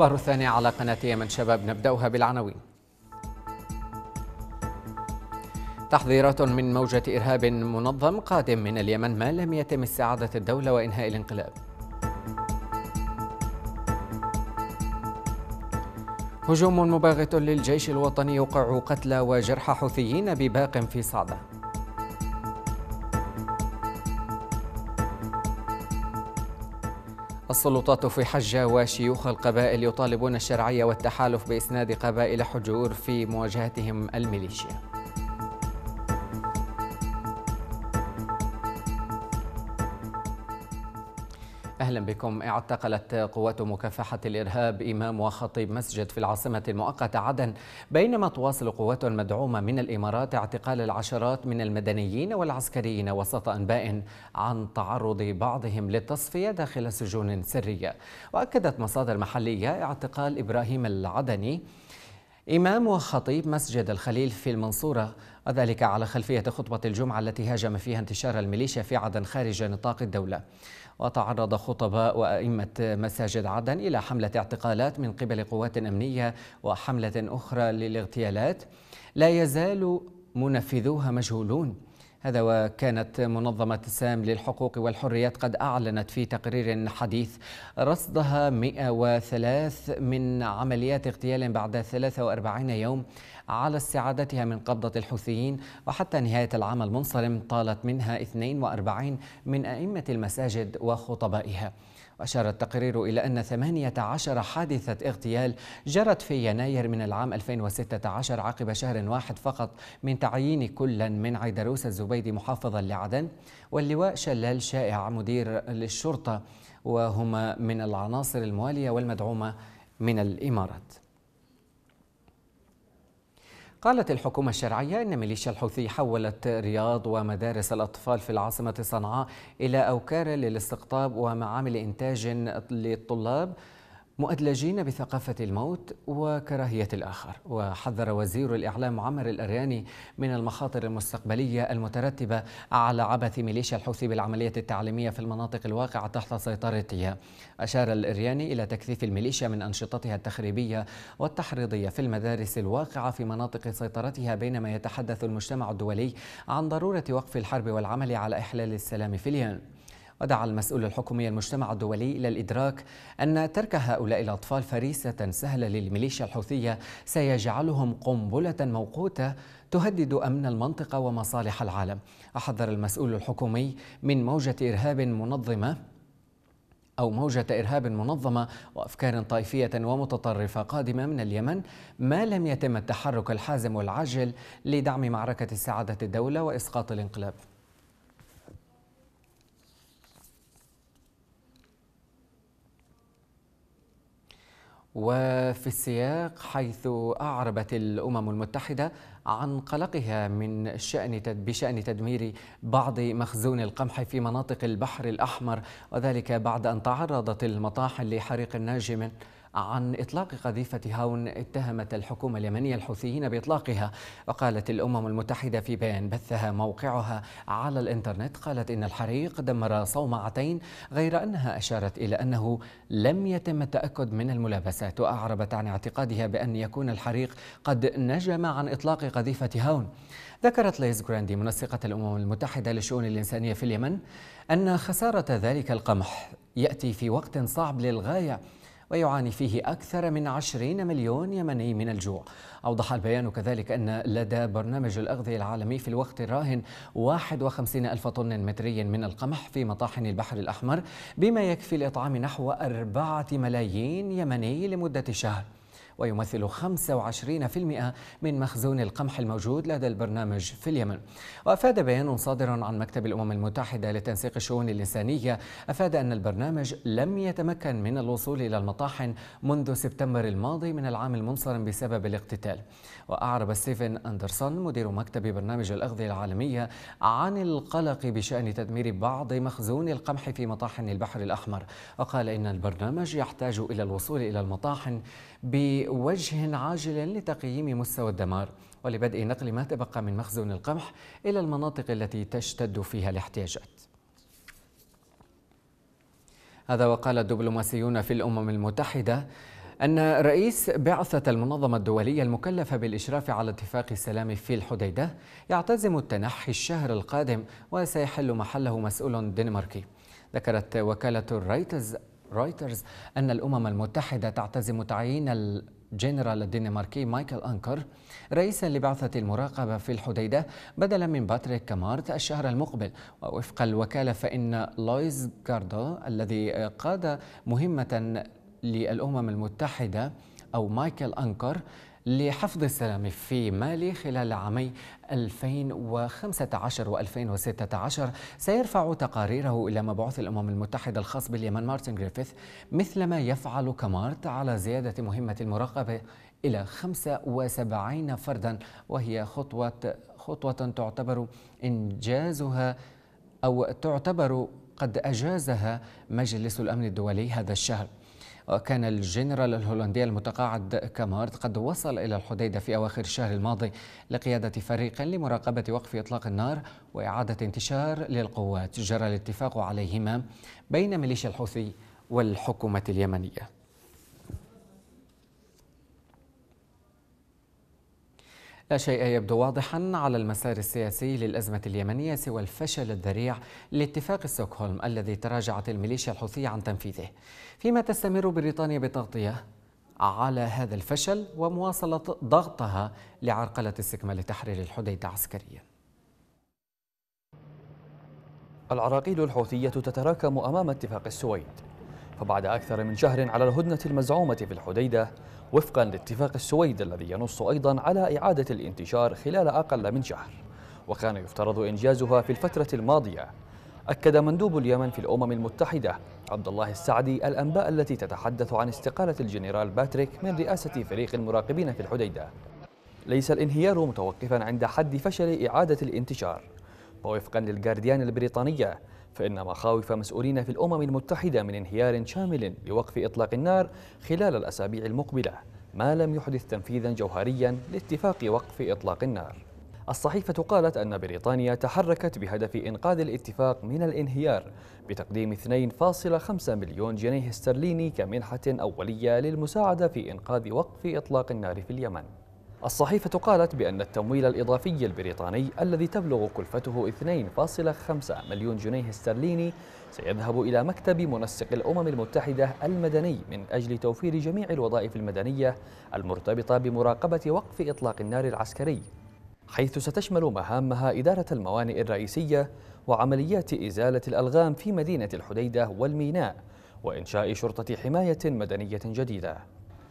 الأخبار الثانية على قناة يمن شباب نبدأها بالعناوين تحذيرات من موجة إرهاب منظم قادم من اليمن ما لم يتم استعادة الدولة وإنهاء الانقلاب هجوم مباغت للجيش الوطني يوقع قتلى وجرحى حوثيين بباق في صعده السلطات في حجة وشيوخ القبائل يطالبون الشرعية والتحالف بإسناد قبائل حجور في مواجهتهم الميليشيا أهلا بكم اعتقلت قوات مكافحة الإرهاب إمام وخطيب مسجد في العاصمة المؤقتة عدن بينما تواصل قوات مدعومة من الإمارات اعتقال العشرات من المدنيين والعسكريين وسط أنباء عن تعرض بعضهم للتصفية داخل سجون سرية وأكدت مصادر محلية اعتقال إبراهيم العدني إمام وخطيب مسجد الخليل في المنصورة وذلك على خلفية خطبة الجمعة التي هاجم فيها انتشار الميليشيا في عدن خارج نطاق الدولة وتعرض خطباء وأئمة مساجد عدن إلى حملة اعتقالات من قبل قوات أمنية وحملة أخرى للاغتيالات لا يزال منفذوها مجهولون هذا وكانت منظمة سام للحقوق والحريات قد أعلنت في تقرير حديث رصدها 103 من عمليات اغتيال بعد 43 يوم على استعادتها من قبضة الحوثيين وحتى نهاية العام المنصرم طالت منها 42 من أئمة المساجد وخطبائها وأشار التقرير إلى أن 18 حادثة اغتيال جرت في يناير من العام 2016 عقب شهر واحد فقط من تعيين كل من عيدروس الزبيدي محافظا لعدن واللواء شلال شائع مدير للشرطة وهما من العناصر الموالية والمدعومة من الإمارات قالت الحكومة الشرعية أن ميليشيا الحوثي حولت رياض ومدارس الأطفال في العاصمة صنعاء إلى أوكار للاستقطاب ومعامل إنتاج للطلاب مؤدلجين بثقافة الموت وكراهية الآخر وحذر وزير الإعلام عمر الأرياني من المخاطر المستقبلية المترتبة على عبث ميليشيا الحوثي بالعملية التعليمية في المناطق الواقعة تحت سيطرتها أشار الأرياني إلى تكثيف الميليشيا من أنشطتها التخريبية والتحريضية في المدارس الواقعة في مناطق سيطرتها بينما يتحدث المجتمع الدولي عن ضرورة وقف الحرب والعمل على إحلال السلام في اليمن ودعا المسؤول الحكومي المجتمع الدولي إلى الإدراك أن ترك هؤلاء الأطفال فريسة سهلة للميليشيا الحوثية سيجعلهم قنبلة موقوتة تهدد أمن المنطقة ومصالح العالم أحذر المسؤول الحكومي من موجة إرهاب منظمة أو موجة إرهاب منظمة وأفكار طائفية ومتطرفة قادمة من اليمن ما لم يتم التحرك الحازم والعاجل لدعم معركة استعادة الدولة وإسقاط الانقلاب وفي السياق حيث أعربت الأمم المتحدة عن قلقها من شأن بشأن تدمير بعض مخزون القمح في مناطق البحر الأحمر وذلك بعد أن تعرضت المطاحن لحريق ناجم عن إطلاق قذيفة هاون اتهمت الحكومة اليمنية الحوثيين بإطلاقها وقالت الأمم المتحدة في بيان بثها موقعها على الإنترنت قالت إن الحريق دمر صومعتين غير أنها أشارت إلى أنه لم يتم التأكد من الملابسات وأعربت عن اعتقادها بأن يكون الحريق قد نجم عن إطلاق قذيفة هاون ذكرت ليز جراندي منسقة الأمم المتحدة للشؤون الإنسانية في اليمن أن خسارة ذلك القمح يأتي في وقت صعب للغاية ويعاني فيه أكثر من عشرين مليون يمني من الجوع أوضح البيان كذلك أن لدى برنامج الأغذية العالمي في الوقت الراهن 51 ألف طن متري من القمح في مطاحن البحر الأحمر بما يكفي لإطعام نحو أربعة ملايين يمني لمدة شهر ويمثل 25% من مخزون القمح الموجود لدى البرنامج في اليمن وأفاد بيان صادر عن مكتب الأمم المتحدة لتنسيق الشؤون الإنسانية أفاد أن البرنامج لم يتمكن من الوصول إلى المطاحن منذ سبتمبر الماضي من العام المنصرم بسبب الاقتتال وأعرب ستيفن أندرسون مدير مكتب برنامج الأغذية العالمية عن القلق بشأن تدمير بعض مخزون القمح في مطاحن البحر الأحمر وقال إن البرنامج يحتاج إلى الوصول إلى المطاحن بوجه عاجل لتقييم مستوى الدمار ولبدء نقل ما تبقى من مخزون القمح إلى المناطق التي تشتد فيها الاحتياجات هذا وقال الدبلوماسيون في الأمم المتحدة أن رئيس بعثة المنظمة الدولية المكلفة بالإشراف على اتفاق السلام في الحديدة يعتزم التنحي الشهر القادم وسيحل محله مسؤول دنماركي ذكرت وكالة رايترز رويترز أن الأمم المتحدة تعتزم تعيين الجنرال الدنماركي مايكل أنكر رئيسا لبعثة المراقبة في الحديدة بدلا من باتريك كامارت الشهر المقبل ووفق الوكالة فإن لويز جاردو الذي قاد مهمة للأمم المتحدة أو مايكل أنكر لحفظ السلام في مالي خلال عامي 2015 و2016 سيرفع تقاريره إلى مبعوث الأمم المتحدة الخاص باليمن مارتن جريفيث مثلما يفعل كمارت على زيادة مهمة المراقبة إلى 75 فردا وهي خطوة خطوة تعتبر إنجازها أو تعتبر قد أجازها مجلس الأمن الدولي هذا الشهر وكان الجنرال الهولندي المتقاعد كامارت قد وصل إلى الحديدة في أواخر الشهر الماضي لقيادة فريق لمراقبة وقف إطلاق النار وإعادة انتشار للقوات جرى الاتفاق عليهما بين ميليشيا الحوثي والحكومة اليمنية لا شيء يبدو واضحا على المسار السياسي للأزمة اليمنية سوى الفشل الذريع لاتفاق ستوكهولم الذي تراجعت الميليشيا الحوثية عن تنفيذه فيما تستمر بريطانيا بتغطية على هذا الفشل ومواصلة ضغطها لعرقلة استكمال تحرير الحديدة عسكرياً العراقيل الحوثية تتراكم أمام اتفاق السويد فبعد أكثر من شهر على الهدنة المزعومة في الحديدة وفقا لاتفاق السويد الذي ينص أيضا على إعادة الانتشار خلال أقل من شهر وكان يفترض إنجازها في الفترة الماضية أكد مندوب اليمن في الأمم المتحدة عبد الله السعدي الأنباء التي تتحدث عن استقالة الجنرال باتريك من رئاسة فريق المراقبين في الحديدة ليس الانهيار متوقفا عند حد فشل إعادة الانتشار ووفقا للجارديان البريطانية فإن مخاوف مسؤولين في الأمم المتحدة من انهيار شامل لوقف إطلاق النار خلال الأسابيع المقبلة ما لم يحدث تنفيذا جوهريا لاتفاق وقف إطلاق النار الصحيفة قالت أن بريطانيا تحركت بهدف إنقاذ الاتفاق من الانهيار بتقديم 2.5 مليون جنيه استرليني كمنحة أولية للمساعدة في إنقاذ وقف إطلاق النار في اليمن الصحيفة قالت بأن التمويل الإضافي البريطاني الذي تبلغ كلفته 2.5 مليون جنيه استرليني سيذهب إلى مكتب منسق الأمم المتحدة المدني من أجل توفير جميع الوظائف المدنية المرتبطة بمراقبة وقف إطلاق النار العسكري حيث ستشمل مهامها إدارة الموانئ الرئيسية وعمليات إزالة الألغام في مدينة الحديدة والميناء وإنشاء شرطة حماية مدنية جديدة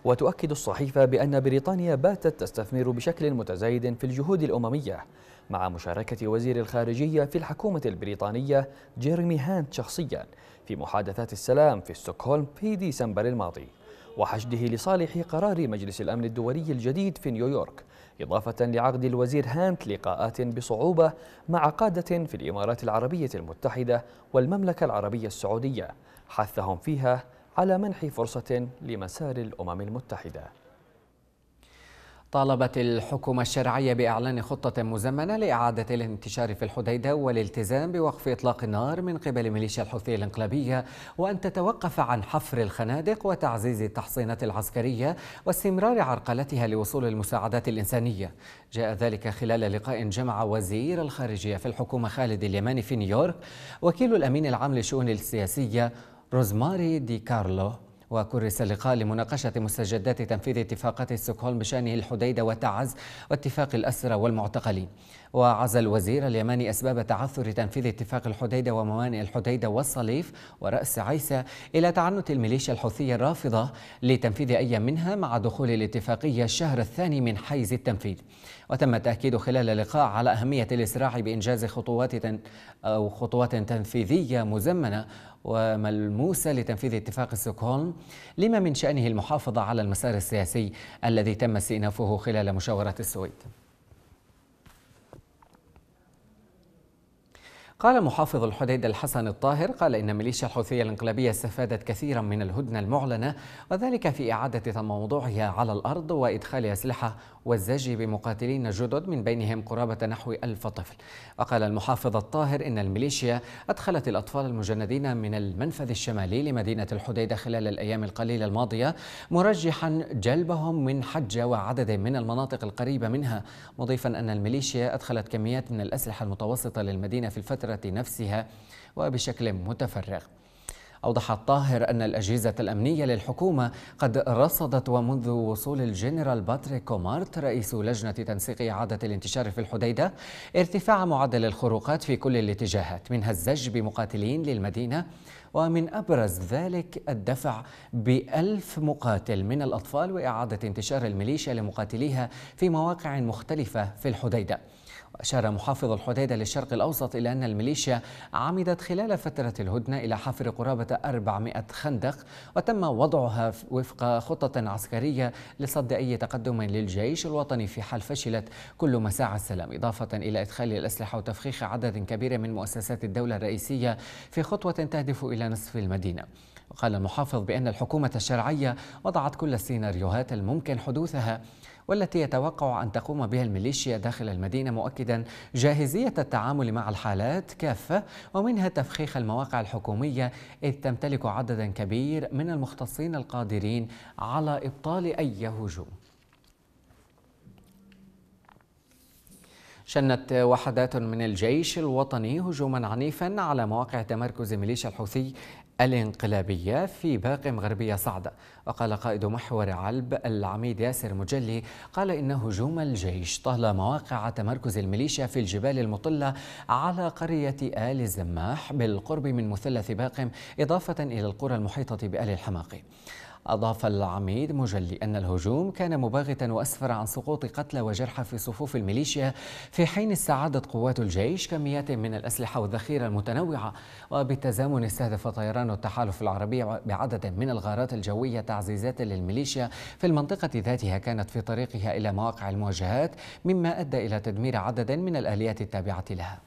وتؤكد الصحيفة بأن بريطانيا باتت تستثمر بشكل متزايد في الجهود الأممية مع مشاركة وزير الخارجية في الحكومة البريطانية جيرمي هانت شخصيا في محادثات السلام في ستوكهولم في ديسمبر الماضي وحشده لصالح قرار مجلس الأمن الدولي الجديد في نيويورك إضافة لعقد الوزير هانت لقاءات بصعوبة مع قادة في الإمارات العربية المتحدة والمملكة العربية السعودية حثهم فيها على منح فرصة لمسار الأمم المتحدة طالبت الحكومة الشرعية بإعلان خطة مزمنة لإعادة الانتشار في الحديدة والالتزام بوقف إطلاق النار من قبل ميليشيا الحوثي الانقلابية وأن تتوقف عن حفر الخنادق وتعزيز التحصينات العسكرية واستمرار عرقلتها لوصول المساعدات الإنسانية جاء ذلك خلال لقاء جمع وزير الخارجية في الحكومة خالد اليماني في نيويورك وكيل الأمين العام للشؤون السياسية روزماري دي كارلو وكرس اللقاء لمناقشة مستجدات تنفيذ اتفاقات ستوكهولم بشأنه الحديدة وتعز واتفاق الأسرى والمعتقلين وعزى الوزير اليماني أسباب تعثر تنفيذ اتفاق الحديدة وموانئ الحديدة والصليف ورأس عيسى إلى تعنت الميليشيا الحوثية الرافضة لتنفيذ أي منها مع دخول الاتفاقية الشهر الثاني من حيز التنفيذ وتم التأكيد خلال اللقاء على أهمية الإسراع بإنجاز خطوات أو خطوات تنفيذية مزمنة وملموسة لتنفيذ اتفاق ستوكهولم لما من شأنه المحافظة على المسار السياسي الذي تم استئنافه خلال مشاورات السويد قال محافظ الحديد الحسن الطاهر قال إن ميليشيا الحوثية الانقلابية استفادت كثيرا من الهدنة المعلنة وذلك في إعادة تموضعها على الأرض وإدخال أسلحة والزج بمقاتلين جدد من بينهم قرابة نحو ألف طفل وقال المحافظ الطاهر إن الميليشيا أدخلت الأطفال المجندين من المنفذ الشمالي لمدينة الحديدة خلال الأيام القليلة الماضية مرجحا جلبهم من حجة وعدد من المناطق القريبة منها مضيفا أن الميليشيا أدخلت كميات من الأسلحة المتوسطة للمدينة في الفترة الفترة نفسها وبشكل متفرغ أوضح الطاهر أن الأجهزة الأمنية للحكومة قد رصدت ومنذ وصول الجنرال باتريك كومارت رئيس لجنة تنسيق إعادة الانتشار في الحديدة ارتفاع معدل الخروقات في كل الاتجاهات منها الزج بمقاتلين للمدينة ومن أبرز ذلك الدفع بألف مقاتل من الأطفال وإعادة انتشار الميليشيا لمقاتليها في مواقع مختلفة في الحديدة أشار محافظ الحديدة للشرق الأوسط إلى أن الميليشيا عمدت خلال فترة الهدنة إلى حفر قرابة 400 خندق وتم وضعها وفق خطة عسكرية لصد أي تقدم للجيش الوطني في حال فشلت كل مساعي السلام إضافة إلى إدخال الأسلحة وتفخيخ عدد كبير من مؤسسات الدولة الرئيسية في خطوة تهدف إلى نصف المدينة وقال المحافظ بأن الحكومة الشرعية وضعت كل السيناريوهات الممكن حدوثها والتي يتوقع أن تقوم بها الميليشيا داخل المدينة مؤكدا جاهزية التعامل مع الحالات كافة ومنها تفخيخ المواقع الحكومية إذ تمتلك عددا كبير من المختصين القادرين على إبطال أي هجوم شنت وحدات من الجيش الوطني هجوما عنيفا على مواقع تمركز ميليشيا الحوثي الانقلابية في باقم غربية صعدة وقال قائد محور علب العميد ياسر مجلي قال إن هجوم الجيش طال مواقع تمركز الميليشيا في الجبال المطلة على قرية آل الزماح بالقرب من مثلث باقم إضافة إلى القرى المحيطة بآل الحماقي أضاف العميد مجلي أن الهجوم كان مباغتا وأسفر عن سقوط قتلى وجرحى في صفوف الميليشيا في حين استعادت قوات الجيش كميات من الأسلحة والذخيرة المتنوعة وبالتزامن استهدف طيران التحالف العربي بعدد من الغارات الجوية تعزيزات للميليشيا في المنطقة ذاتها كانت في طريقها إلى مواقع المواجهات مما أدى إلى تدمير عدد من الآليات التابعة لها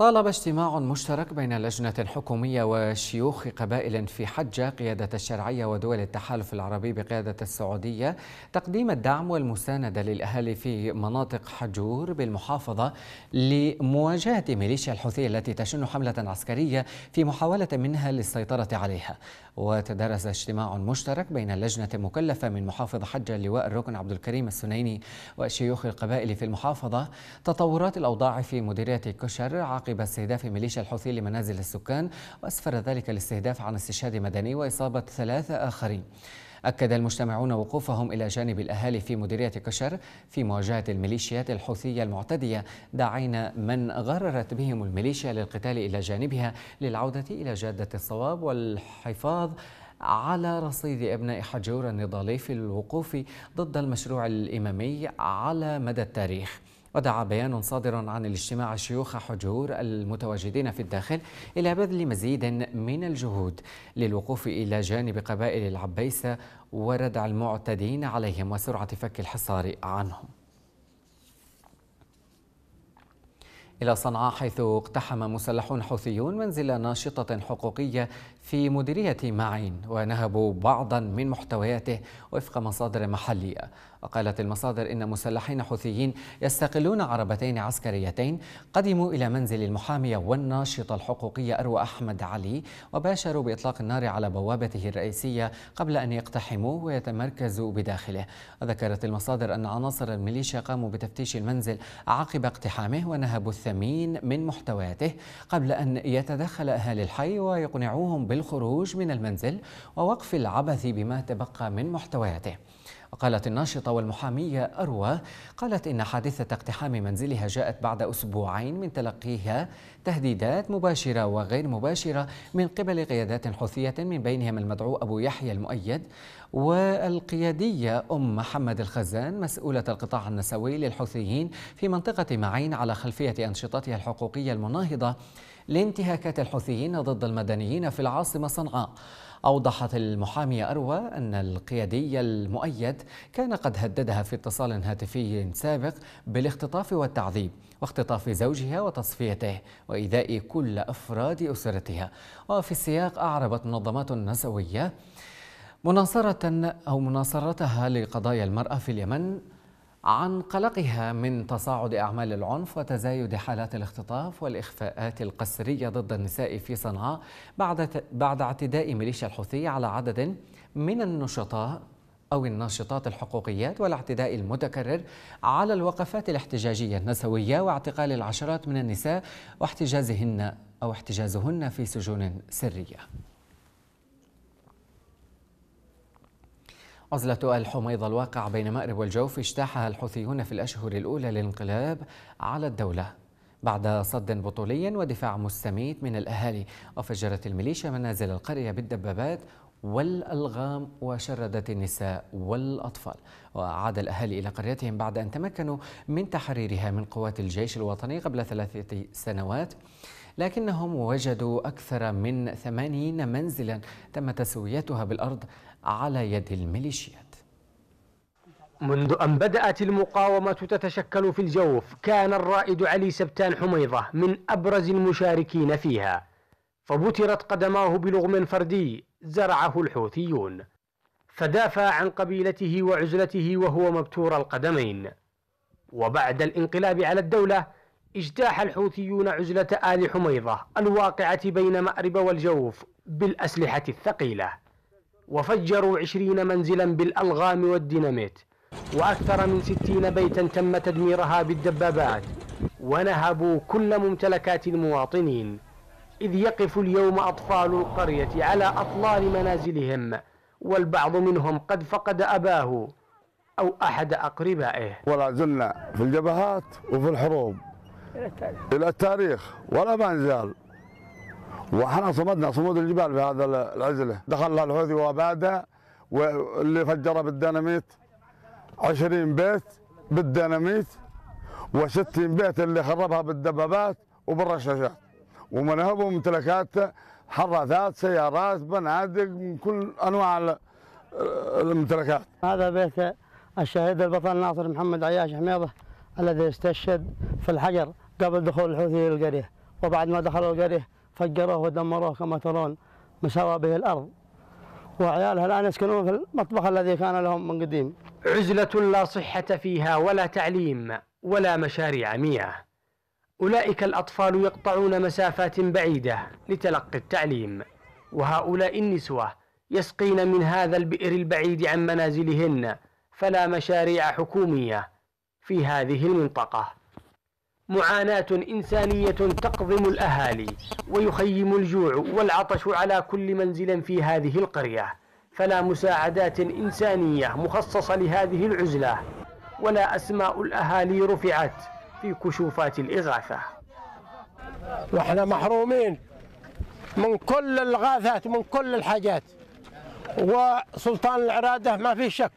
طالب اجتماع مشترك بين لجنة حكومية وشيوخ قبائل في حجة قيادة الشرعية ودول التحالف العربي بقيادة السعودية تقديم الدعم والمساندة للأهالي في مناطق حجور بالمحافظة لمواجهة ميليشيا الحوثية التي تشن حملة عسكرية في محاولة منها للسيطرة عليها وتدارس اجتماع مشترك بين اللجنة المكلفة من محافظ حجة اللواء الركن عبد الكريم السنيني وشيوخ القبائل في المحافظة تطورات الأوضاع في مديرية كشر عقب استهداف ميليشيا الحوثي لمنازل السكان وأسفر ذلك الاستهداف عن استشهاد مدني وإصابة ثلاثة آخرين أكد المجتمعون وقوفهم إلى جانب الأهالي في مديرية كشر في مواجهة الميليشيات الحوثية المعتدية داعين من غررت بهم الميليشيا للقتال إلى جانبها للعودة إلى جادة الصواب والحفاظ على رصيد ابناء حجور النضالي في الوقوف ضد المشروع الامامي على مدى التاريخ ودعا بيان صادر عن الاجتماع شيوخ حجور المتواجدين في الداخل إلى بذل مزيد من الجهود للوقوف إلى جانب قبائل العبيسة وردع المعتدين عليهم وسرعة فك الحصار عنهم إلى صنعاء حيث اقتحم مسلحون حوثيون منزل ناشطة حقوقية في مديرية معين ونهبوا بعضا من محتوياته وفق مصادر محلية وقالت المصادر إن مسلحين حوثيين يستقلون عربتين عسكريتين قدموا إلى منزل المحامية والناشطة الحقوقية أروى أحمد علي وباشروا بإطلاق النار على بوابته الرئيسية قبل أن يقتحموه ويتمركزوا بداخله وذكرت المصادر أن عناصر الميليشيا قاموا بتفتيش المنزل عقب اقتحامه ونهبوا الثمين من محتوياته قبل أن يتدخل أهالي الحي ويقنعوهم بالخروج من المنزل ووقف العبث بما تبقى من محتوياته وقالت الناشطة والمحامية أروى قالت إن حادثة اقتحام منزلها جاءت بعد أسبوعين من تلقيها تهديدات مباشرة وغير مباشرة من قبل قيادات حوثية من بينهم المدعو أبو يحيى المؤيد والقيادية أم محمد الخزان مسؤولة القطاع النسوي للحوثيين في منطقة معين على خلفية أنشطتها الحقوقية المناهضة لانتهاكات الحوثيين ضد المدنيين في العاصمة صنعاء أوضحت المحامية أروى أن القيادي المؤيد كان قد هددها في اتصال هاتفي سابق بالاختطاف والتعذيب واختطاف زوجها وتصفيته وإيذاء كل أفراد أسرتها وفي السياق أعربت منظمات نسوية مناصرة أو مناصرتها لقضايا المرأة في اليمن عن قلقها من تصاعد أعمال العنف وتزايد حالات الاختطاف والإخفاءات القسرية ضد النساء في صنعاء بعد بعد اعتداء ميليشيا الحوثي على عدد من النشطاء أو الناشطات الحقوقيات والاعتداء المتكرر على الوقفات الاحتجاجية النسوية واعتقال العشرات من النساء واحتجازهن أو احتجازهن في سجون سرية عزلة الحميضة الواقع بين مأرب والجوف اجتاحها الحوثيون في الأشهر الأولى للانقلاب على الدولة بعد صد بطولي ودفاع مستميت من الأهالي وفجرت الميليشيا منازل القرية بالدبابات والألغام وشردت النساء والأطفال وعاد الأهالي إلى قريتهم بعد أن تمكنوا من تحريرها من قوات الجيش الوطني قبل ثلاثة سنوات لكنهم وجدوا أكثر من ثمانين منزلا تم تسويتها بالأرض على يد الميليشيات منذ أن بدأت المقاومة تتشكل في الجوف كان الرائد علي سبتان حميضة من أبرز المشاركين فيها فبترت قدماه بلغم فردي زرعه الحوثيون فدافع عن قبيلته وعزلته وهو مبتور القدمين وبعد الانقلاب على الدولة اجتاح الحوثيون عزلة آل حميضة الواقعة بين مأرب والجوف بالأسلحة الثقيلة وفجروا عشرين منزلا بالألغام والديناميت وأكثر من ستين بيتا تم تدميرها بالدبابات ونهبوا كل ممتلكات المواطنين إذ يقف اليوم أطفال القرية على أطلال منازلهم والبعض منهم قد فقد أباه أو أحد أقربائه ولا زلنا في الجبهات وفي الحروب إلى التاريخ ولا ما نزال واحنا صمدنا صمود الجبال في هذا العزله دخل الحوثي واباده واللي فجر بالديناميت 20 بيت بالديناميت و60 بيت اللي خربها بالدبابات وبالرشاشات هبوا ممتلكات حراثات سيارات بنادق من كل انواع الممتلكات هذا بيت الشهيد البطل ناصر محمد عياش حميضه الذي استشهد في الحجر قبل دخول الحوثي للقريه وبعد ما دخلوا القريه فجروه ودمروه كما ترون مساوى به الأرض وعيالها الآن يسكنون في المطبخ الذي كان لهم من قديم عزلة لا صحة فيها ولا تعليم ولا مشاريع مياه أولئك الأطفال يقطعون مسافات بعيدة لتلقي التعليم وهؤلاء النسوة يسقين من هذا البئر البعيد عن منازلهن فلا مشاريع حكومية في هذه المنطقة معاناة إنسانية تقضم الأهالي ويخيم الجوع والعطش على كل منزل في هذه القرية فلا مساعدات إنسانية مخصصة لهذه العزلة ولا أسماء الأهالي رفعت في كشوفات الإغاثة وإحنا محرومين من كل الغاثات من كل الحاجات وسلطان العرادة ما في شك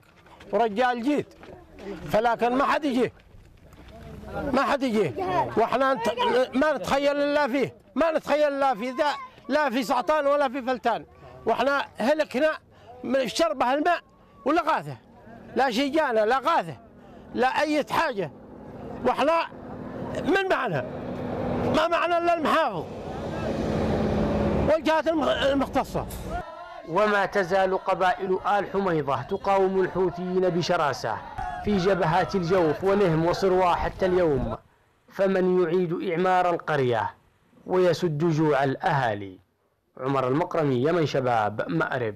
ورجال جيد فلكن ما حد يجي ما حد يجيه واحنا ما نتخيل الا فيه ما نتخيل الا فيه ذا لا في سعطان ولا في فلتان واحنا هلكنا من شربه الماء ولا غاثه لا جانا لا غاثه لا اي حاجه واحنا من معنا ما معنا الا المحافظ والجهات المختصه وما تزال قبائل آل حميضة تقاوم الحوثيين بشراسة في جبهات الجوف ولهم وصروا حتى اليوم فمن يعيد إعمار القرية ويسد جوع الأهالي عمر المقرمي يمن شباب مأرب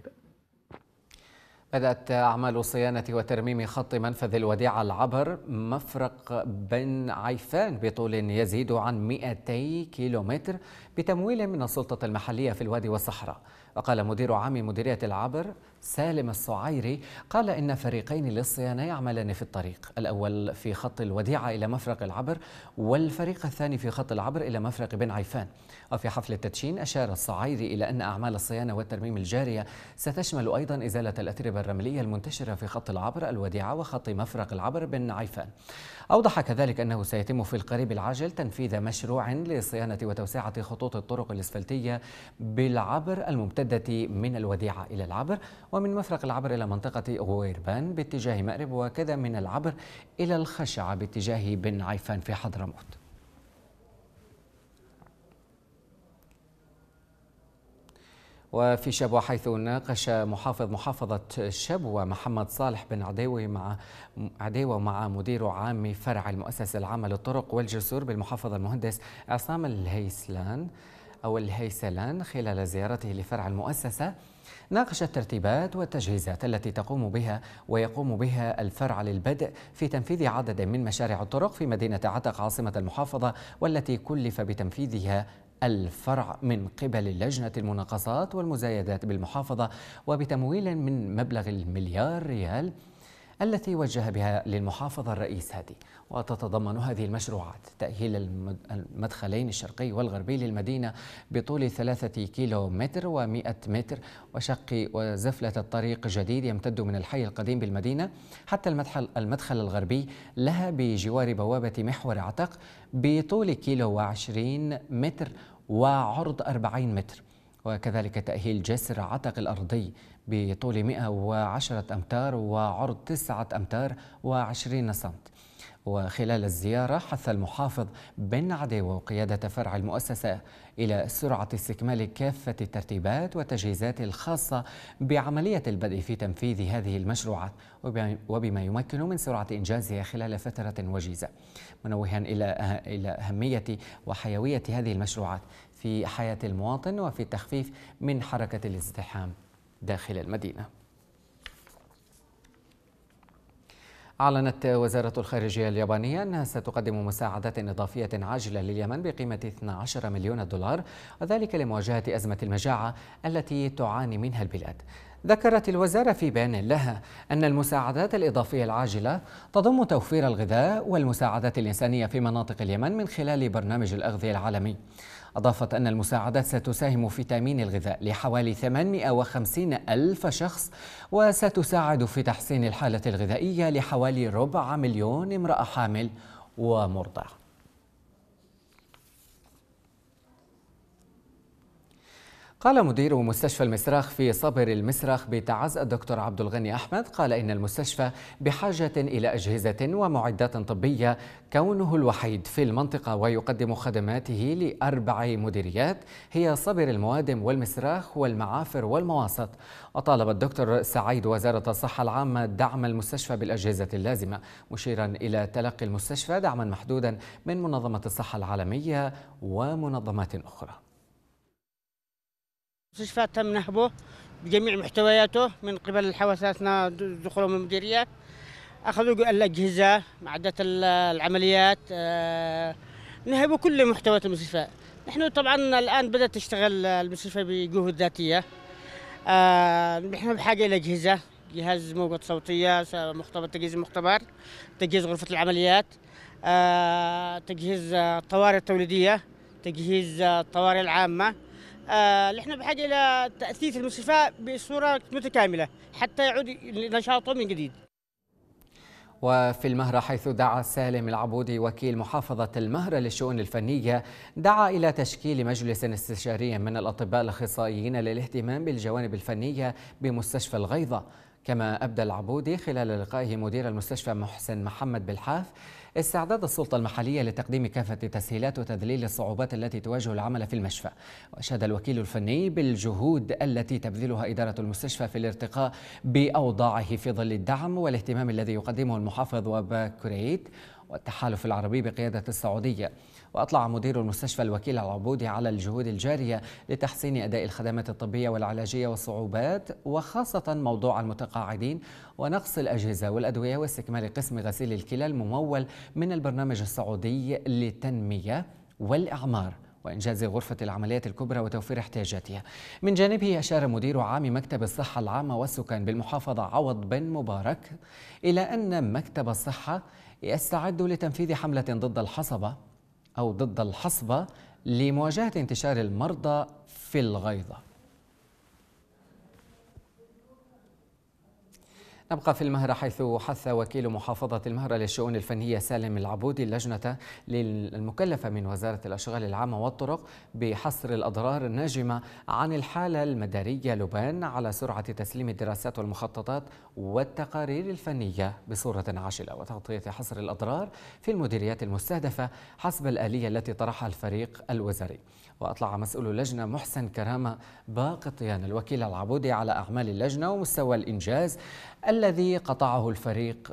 بدأت أعمال صيانة وترميم خط منفذ الوديعة العبر مفرق بن عيفان بطول يزيد عن 200 كيلومتر بتمويل من السلطة المحلية في الوادي والصحراء وقال مدير عام مديرية العبر سالم الصعيري قال إن فريقين للصيانة يعملان في الطريق الأول في خط الوديعة إلى مفرق العبر والفريق الثاني في خط العبر إلى مفرق بن عيفان وفي حفل التدشين أشار الصعيري إلى أن أعمال الصيانة والترميم الجارية ستشمل أيضا إزالة الأتربة الرملية المنتشرة في خط العبر الوديعة وخط مفرق العبر بن عيفان أوضح كذلك أنه سيتم في القريب العاجل تنفيذ مشروع لصيانة وتوسعة خطوط الطرق الإسفلتية بالعبر الممتدة من الوديعة إلى العبر ومن مفرق العبر إلى منطقة غويربان باتجاه مأرب وكذا من العبر إلى الخشعة باتجاه بن عيفان في حضرموت وفي شبوة حيث ناقش محافظ محافظة شبوة محمد صالح بن عديوي مع عديوة مع مدير عام فرع المؤسسة العامة للطرق والجسور بالمحافظة المهندس عصام الهيسلان أو الهيسلان خلال زيارته لفرع المؤسسة ناقش الترتيبات والتجهيزات التي تقوم بها ويقوم بها الفرع للبدء في تنفيذ عدد من مشاريع الطرق في مدينة عتق عاصمة المحافظة والتي كلف بتنفيذها الفرع من قبل لجنة المناقصات والمزايدات بالمحافظة وبتمويل من مبلغ المليار ريال التي وجه بها للمحافظة الرئيس هادي وتتضمن هذه المشروعات تأهيل المدخلين الشرقي والغربي للمدينة بطول ثلاثة كيلو متر ومئة متر وشق وزفلة الطريق جديد يمتد من الحي القديم بالمدينة حتى المدخل, المدخل الغربي لها بجوار بوابة محور عتق بطول كيلو وعشرين متر وعرض أربعين متر وكذلك تأهيل جسر عتق الأرضي بطول 110 أمتار وعرض 9 أمتار و20 سنت وخلال الزيارة حث المحافظ بن عدي وقيادة فرع المؤسسة إلى سرعة استكمال كافة الترتيبات والتجهيزات الخاصة بعملية البدء في تنفيذ هذه المشروعات وبما يمكن من سرعة إنجازها خلال فترة وجيزة منوها أه- إلى أهمية وحيوية هذه المشروعات في حياة المواطن وفي التخفيف من حركة الازدحام داخل المدينه أعلنت وزارة الخارجية اليابانية أنها ستقدم مساعدات إضافية عاجلة لليمن بقيمة 12 مليون دولار وذلك لمواجهة أزمة المجاعة التي تعاني منها البلاد ذكرت الوزارة في بيان لها أن المساعدات الإضافية العاجلة تضم توفير الغذاء والمساعدات الإنسانية في مناطق اليمن من خلال برنامج الأغذية العالمي أضافت أن المساعدات ستساهم في تأمين الغذاء لحوالي 850 ألف شخص وستساعد في تحسين الحالة الغذائية لحوالي ربع مليون امرأة حامل ومرضع قال مدير مستشفى المسراخ في صبر المسراخ بتعز الدكتور عبد الغني أحمد قال إن المستشفى بحاجة إلى أجهزة ومعدات طبية كونه الوحيد في المنطقة ويقدم خدماته لأربع مديريات هي صبر الموادم والمسراخ والمعافر والمواسط وطالب الدكتور سعيد وزارة الصحة العامة دعم المستشفى بالأجهزة اللازمة مشيرا إلى تلقي المستشفى دعما محدودا من منظمة الصحة العالمية ومنظمات أخرى المستشفى تم نهبه بجميع محتوياته من قبل الحوساتنا دخولهم المديريات اخذوا الاجهزه معدات العمليات آه، نهبوا كل محتويات المستشفى نحن طبعا الان بدات تشتغل المستشفى بجهود ذاتيه آه، نحن بحاجه الى اجهزه جهاز موجات صوتية مختبر تجهيز المختبر تجهيز غرفة العمليات آه، تجهيز الطوارئ التوليدية تجهيز الطوارئ العامة نحن آه، بحاجه الى تاسيس المستشفى بصوره متكامله حتى يعود نشاطه من جديد وفي المهرة حيث دعا سالم العبودي وكيل محافظة المهرة للشؤون الفنية دعا إلى تشكيل مجلس استشاري من الأطباء الأخصائيين للاهتمام بالجوانب الفنية بمستشفى الغيظة كما أبدى العبودي خلال لقائه مدير المستشفى محسن محمد بالحاف استعداد السلطة المحلية لتقديم كافة تسهيلات وتذليل الصعوبات التي تواجه العمل في المشفى وأشاد الوكيل الفني بالجهود التي تبذلها إدارة المستشفى في الارتقاء بأوضاعه في ظل الدعم والاهتمام الذي يقدمه المحافظ وباكريت والتحالف العربي بقيادة السعودية وأطلع مدير المستشفى الوكيل العبودي على الجهود الجارية لتحسين أداء الخدمات الطبية والعلاجية والصعوبات وخاصة موضوع المتقاعدين ونقص الأجهزة والأدوية واستكمال قسم غسيل الكلى الممول من البرنامج السعودي للتنمية والإعمار وإنجاز غرفة العمليات الكبرى وتوفير احتياجاتها من جانبه أشار مدير عام مكتب الصحة العامة والسكان بالمحافظة عوض بن مبارك إلى أن مكتب الصحة يستعد لتنفيذ حملة ضد الحصبة أو ضد الحصبة لمواجهة انتشار المرضى في الغيضة نبقى في المهرة حيث حث وكيل محافظة المهرة للشؤون الفنية سالم العبودي اللجنة المكلفة من وزارة الأشغال العامة والطرق بحصر الأضرار الناجمة عن الحالة المدارية لبان على سرعة تسليم الدراسات والمخططات والتقارير الفنية بصورة عاجلة وتغطية حصر الأضرار في المديريات المستهدفة حسب الآلية التي طرحها الفريق الوزاري وأطلع مسؤول اللجنة محسن كرامة باقطيان الوكيل العبودي على أعمال اللجنة ومستوى الإنجاز الذي قطعه الفريق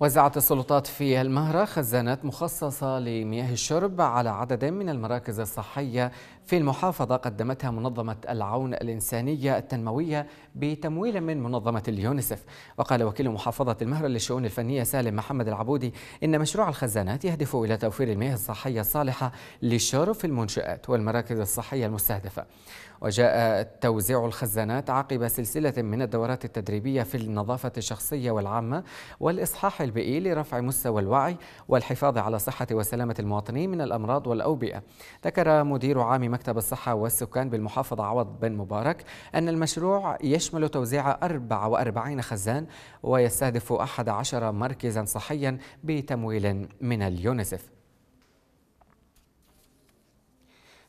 وزعت السلطات في المهرة خزانات مخصصة لمياه الشرب على عدد من المراكز الصحية في المحافظة قدمتها منظمة العون الإنسانية التنموية بتمويل من منظمة اليونسف وقال وكيل محافظة المهرة للشؤون الفنية سالم محمد العبودي إن مشروع الخزانات يهدف إلى توفير المياه الصحية الصالحة لشرف المنشآت والمراكز الصحية المستهدفة وجاء توزيع الخزانات عقب سلسلة من الدورات التدريبية في النظافة الشخصية والعامة والإصحاح البيئي لرفع مستوى الوعي والحفاظ على صحة وسلامة المواطنين من الأمراض والأوبئة ذكر مدير عام مكتب الصحة والسكان بالمحافظة عوض بن مبارك أن المشروع يشمل توزيع 44 خزان ويستهدف 11 مركزا صحيا بتمويل من اليونسف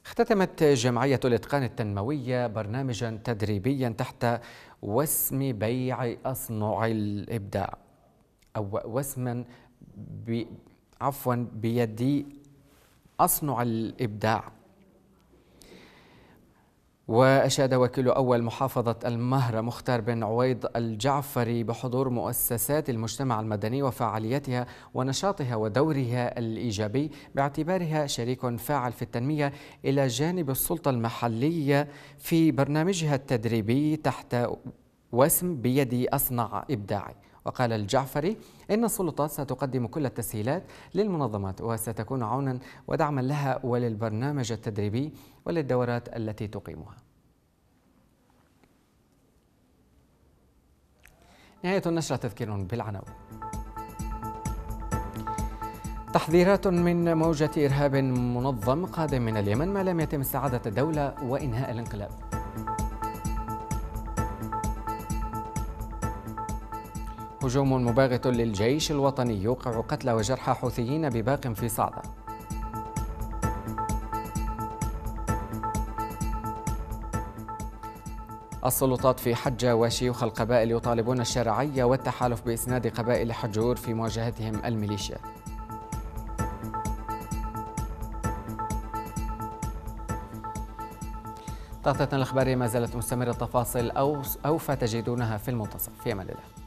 اختتمت جمعية الإتقان التنموية برنامجا تدريبيا تحت وسم بيع أصنع الإبداع أو وسما عفوا بيدي أصنع الإبداع وأشاد وكيل أول محافظة المهرة مختار بن عويض الجعفري بحضور مؤسسات المجتمع المدني وفعاليتها ونشاطها ودورها الإيجابي باعتبارها شريك فاعل في التنمية إلى جانب السلطة المحلية في برنامجها التدريبي تحت وسم بيدي أصنع إبداعي وقال الجعفري إن السلطات ستقدم كل التسهيلات للمنظمات وستكون عونا ودعما لها وللبرنامج التدريبي وللدورات التي تقيمها نهاية النشرة تذكير بالعناوين تحذيرات من موجة إرهاب منظم قادم من اليمن ما لم يتم استعادة الدولة وإنهاء الانقلاب هجوم مباغت للجيش الوطني يوقع قتلى وجرحى حوثيين بباق في صعدة السلطات في حجة وشيوخ القبائل يطالبون الشرعية والتحالف بإسناد قبائل حجور في مواجهتهم الميليشيات تغطيتنا الأخبارية ما زالت مستمرة التفاصيل أو أوفى تجدونها في المنتصف في أمان الله